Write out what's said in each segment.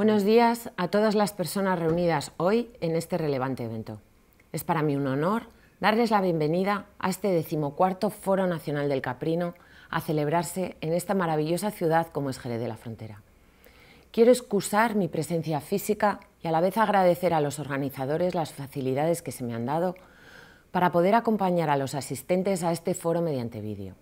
Buenos días a todas las personas reunidas hoy en este relevante evento. Es para mí un honor darles la bienvenida a este decimocuarto Foro Nacional del Caprino a celebrarse en esta maravillosa ciudad como es Jerez de la Frontera. Quiero excusar mi presencia física y a la vez agradecer a los organizadores las facilidades que se me han dado para poder acompañar a los asistentes a este foro mediante vídeo.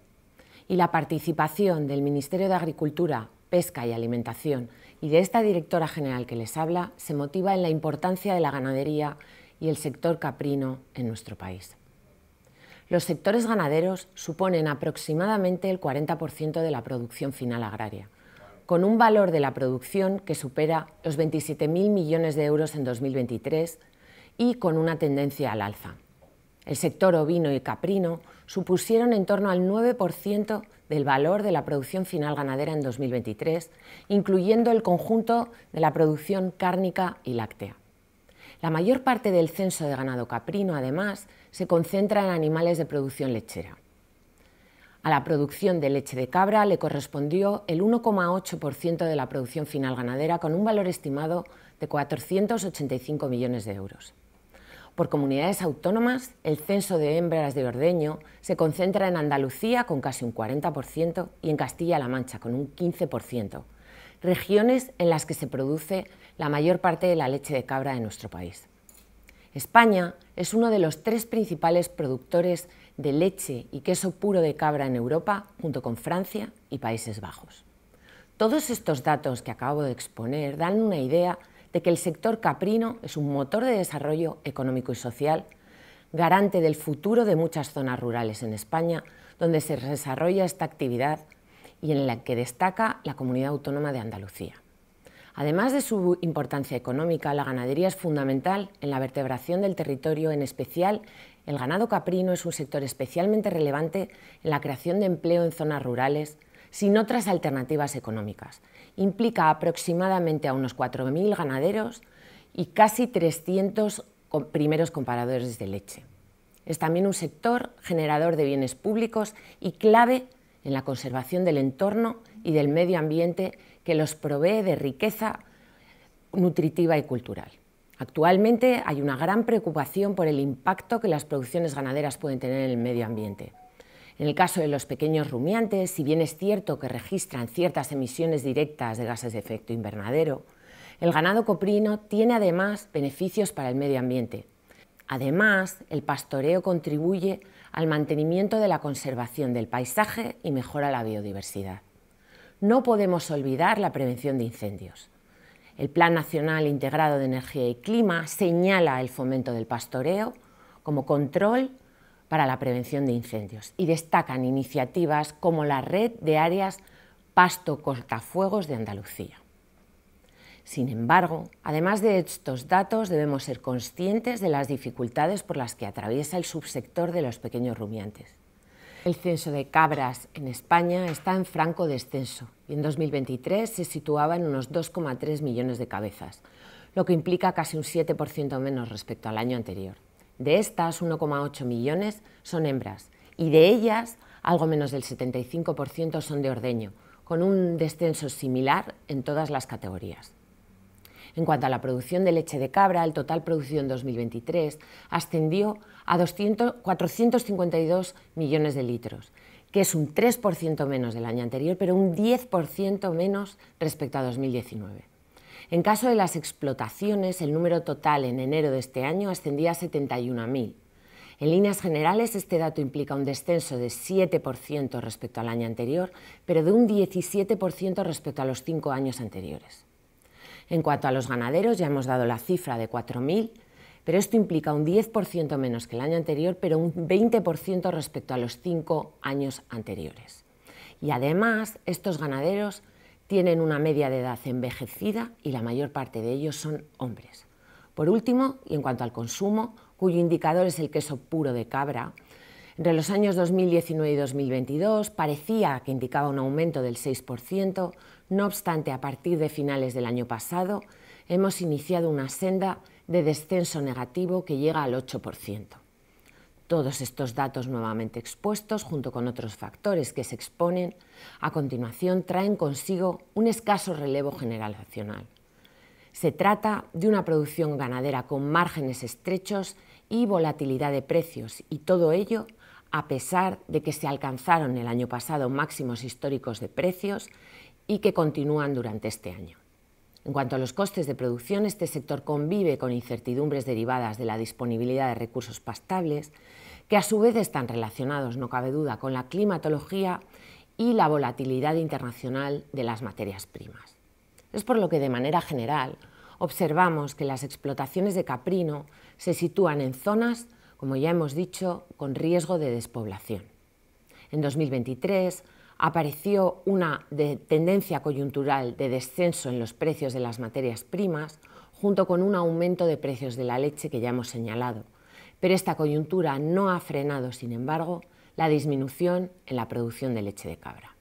Y la participación del Ministerio de Agricultura, Pesca y Alimentación y de esta directora general que les habla se motiva en la importancia de la ganadería y el sector caprino en nuestro país. Los sectores ganaderos suponen aproximadamente el 40% de la producción final agraria, con un valor de la producción que supera los 27.000 millones de euros en 2023 y con una tendencia al alza. El sector ovino y caprino supusieron en torno al 9% del valor de la producción final ganadera en 2023, incluyendo el conjunto de la producción cárnica y láctea. La mayor parte del censo de ganado caprino, además, se concentra en animales de producción lechera. A la producción de leche de cabra le correspondió el 1,8% de la producción final ganadera con un valor estimado de 485 millones de euros. Por comunidades autónomas, el censo de hembras de ordeño se concentra en Andalucía con casi un 40% y en Castilla-La Mancha con un 15%, regiones en las que se produce la mayor parte de la leche de cabra de nuestro país. España es uno de los tres principales productores de leche y queso puro de cabra en Europa, junto con Francia y Países Bajos. Todos estos datos que acabo de exponer dan una idea de que el sector caprino es un motor de desarrollo económico y social, garante del futuro de muchas zonas rurales en España, donde se desarrolla esta actividad y en la que destaca la comunidad autónoma de Andalucía. Además de su importancia económica, la ganadería es fundamental en la vertebración del territorio, en especial el ganado caprino es un sector especialmente relevante en la creación de empleo en zonas rurales, sin otras alternativas económicas. Implica aproximadamente a unos 4.000 ganaderos y casi 300 primeros comparadores de leche. Es también un sector generador de bienes públicos y clave en la conservación del entorno y del medio ambiente que los provee de riqueza nutritiva y cultural. Actualmente hay una gran preocupación por el impacto que las producciones ganaderas pueden tener en el medio ambiente. En el caso de los pequeños rumiantes, si bien es cierto que registran ciertas emisiones directas de gases de efecto invernadero, el ganado coprino tiene además beneficios para el medio ambiente. Además, el pastoreo contribuye al mantenimiento de la conservación del paisaje y mejora la biodiversidad. No podemos olvidar la prevención de incendios. El Plan Nacional Integrado de Energía y Clima señala el fomento del pastoreo como control para la prevención de incendios y destacan iniciativas como la Red de Áreas Pasto Cortafuegos de Andalucía. Sin embargo, además de estos datos, debemos ser conscientes de las dificultades por las que atraviesa el subsector de los pequeños rumiantes. El censo de cabras en España está en franco descenso y en 2023 se situaba en unos 2,3 millones de cabezas, lo que implica casi un 7% menos respecto al año anterior. De estas, 1,8 millones son hembras y de ellas, algo menos del 75% son de ordeño, con un descenso similar en todas las categorías. En cuanto a la producción de leche de cabra, el total producido en 2023 ascendió a 452 millones de litros, que es un 3% menos del año anterior, pero un 10% menos respecto a 2019. En caso de las explotaciones, el número total en enero de este año ascendía a 71.000. En líneas generales, este dato implica un descenso de 7% respecto al año anterior, pero de un 17% respecto a los cinco años anteriores. En cuanto a los ganaderos, ya hemos dado la cifra de 4.000, pero esto implica un 10% menos que el año anterior, pero un 20% respecto a los cinco años anteriores. Y además, estos ganaderos tienen una media de edad envejecida y la mayor parte de ellos son hombres. Por último, y en cuanto al consumo, cuyo indicador es el queso puro de cabra, entre los años 2019 y 2022 parecía que indicaba un aumento del 6%, no obstante, a partir de finales del año pasado hemos iniciado una senda de descenso negativo que llega al 8%. Todos estos datos nuevamente expuestos, junto con otros factores que se exponen, a continuación traen consigo un escaso relevo generacional. Se trata de una producción ganadera con márgenes estrechos y volatilidad de precios, y todo ello a pesar de que se alcanzaron el año pasado máximos históricos de precios y que continúan durante este año. En cuanto a los costes de producción, este sector convive con incertidumbres derivadas de la disponibilidad de recursos pastables, que a su vez están relacionados, no cabe duda, con la climatología y la volatilidad internacional de las materias primas. Es por lo que, de manera general, observamos que las explotaciones de caprino se sitúan en zonas, como ya hemos dicho, con riesgo de despoblación. En 2023, apareció una tendencia coyuntural de descenso en los precios de las materias primas, junto con un aumento de precios de la leche que ya hemos señalado. Pero esta coyuntura no ha frenado, sin embargo, la disminución en la producción de leche de cabra.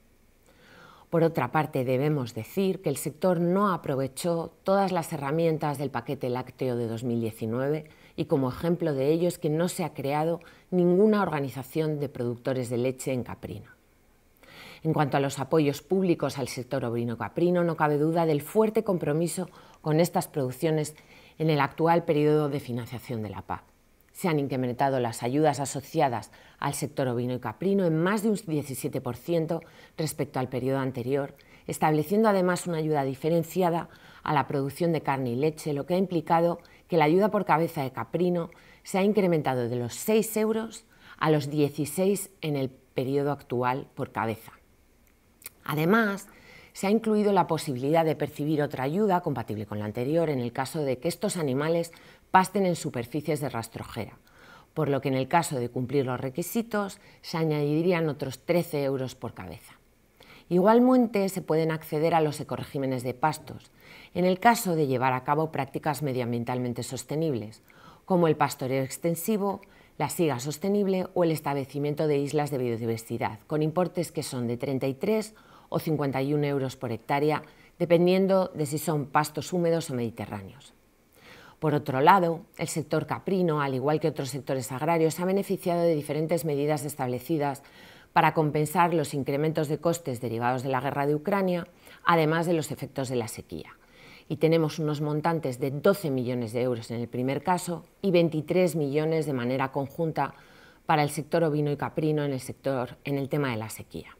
Por otra parte, debemos decir que el sector no aprovechó todas las herramientas del paquete lácteo de 2019 y como ejemplo de ello es que no se ha creado ninguna organización de productores de leche en Caprina. En cuanto a los apoyos públicos al sector ovino caprino no cabe duda del fuerte compromiso con estas producciones en el actual periodo de financiación de la PAC. Se han incrementado las ayudas asociadas al sector ovino y caprino en más de un 17% respecto al periodo anterior, estableciendo además una ayuda diferenciada a la producción de carne y leche, lo que ha implicado que la ayuda por cabeza de caprino se ha incrementado de los 6 euros a los 16 en el periodo actual por cabeza. Además, se ha incluido la posibilidad de percibir otra ayuda compatible con la anterior en el caso de que estos animales pasten en superficies de rastrojera, por lo que en el caso de cumplir los requisitos se añadirían otros 13 euros por cabeza. Igualmente se pueden acceder a los ecoregímenes de pastos, en el caso de llevar a cabo prácticas medioambientalmente sostenibles, como el pastoreo extensivo, la siga sostenible o el establecimiento de islas de biodiversidad, con importes que son de 33 o 51 euros por hectárea, dependiendo de si son pastos húmedos o mediterráneos. Por otro lado, el sector caprino, al igual que otros sectores agrarios, ha beneficiado de diferentes medidas establecidas para compensar los incrementos de costes derivados de la guerra de Ucrania, además de los efectos de la sequía. Y tenemos unos montantes de 12 millones de euros en el primer caso y 23 millones de manera conjunta para el sector ovino y caprino en el, sector, en el tema de la sequía.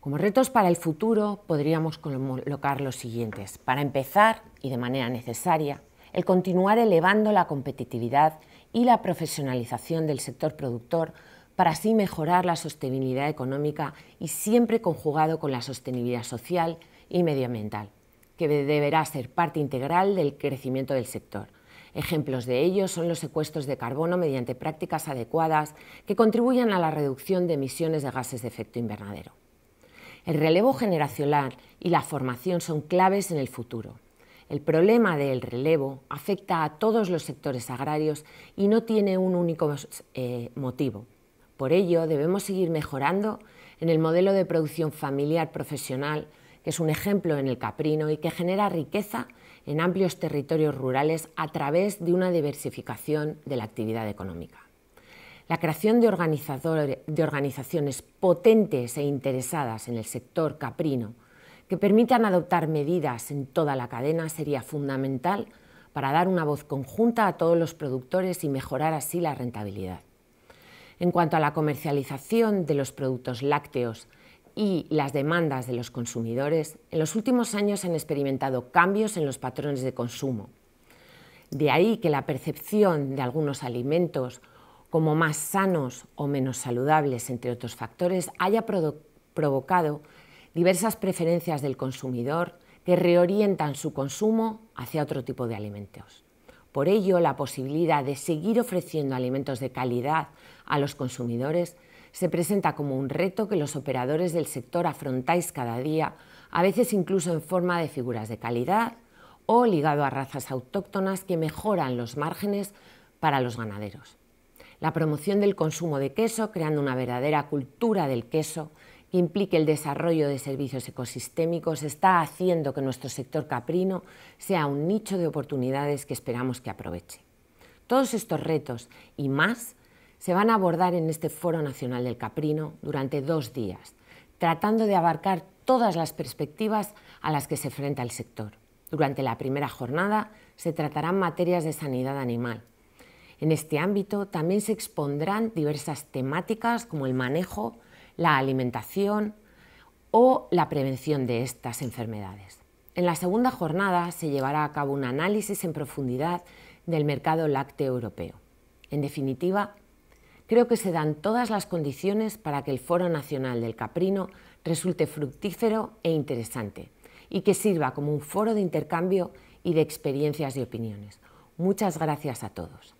Como retos para el futuro podríamos colocar los siguientes. Para empezar, y de manera necesaria, el continuar elevando la competitividad y la profesionalización del sector productor para así mejorar la sostenibilidad económica y siempre conjugado con la sostenibilidad social y medioambiental, que deberá ser parte integral del crecimiento del sector. Ejemplos de ello son los secuestros de carbono mediante prácticas adecuadas que contribuyan a la reducción de emisiones de gases de efecto invernadero. El relevo generacional y la formación son claves en el futuro. El problema del relevo afecta a todos los sectores agrarios y no tiene un único eh, motivo. Por ello, debemos seguir mejorando en el modelo de producción familiar profesional, que es un ejemplo en el caprino y que genera riqueza en amplios territorios rurales a través de una diversificación de la actividad económica. La creación de, de organizaciones potentes e interesadas en el sector caprino que permitan adoptar medidas en toda la cadena sería fundamental para dar una voz conjunta a todos los productores y mejorar así la rentabilidad. En cuanto a la comercialización de los productos lácteos y las demandas de los consumidores, en los últimos años han experimentado cambios en los patrones de consumo. De ahí que la percepción de algunos alimentos como más sanos o menos saludables, entre otros factores, haya provocado diversas preferencias del consumidor que reorientan su consumo hacia otro tipo de alimentos. Por ello, la posibilidad de seguir ofreciendo alimentos de calidad a los consumidores se presenta como un reto que los operadores del sector afrontáis cada día, a veces incluso en forma de figuras de calidad o ligado a razas autóctonas que mejoran los márgenes para los ganaderos la promoción del consumo de queso, creando una verdadera cultura del queso que implique el desarrollo de servicios ecosistémicos, está haciendo que nuestro sector caprino sea un nicho de oportunidades que esperamos que aproveche. Todos estos retos y más se van a abordar en este Foro Nacional del Caprino durante dos días, tratando de abarcar todas las perspectivas a las que se enfrenta el sector. Durante la primera jornada se tratarán materias de sanidad animal, en este ámbito también se expondrán diversas temáticas como el manejo, la alimentación o la prevención de estas enfermedades. En la segunda jornada se llevará a cabo un análisis en profundidad del mercado lácteo europeo. En definitiva, creo que se dan todas las condiciones para que el Foro Nacional del Caprino resulte fructífero e interesante y que sirva como un foro de intercambio y de experiencias y opiniones. Muchas gracias a todos.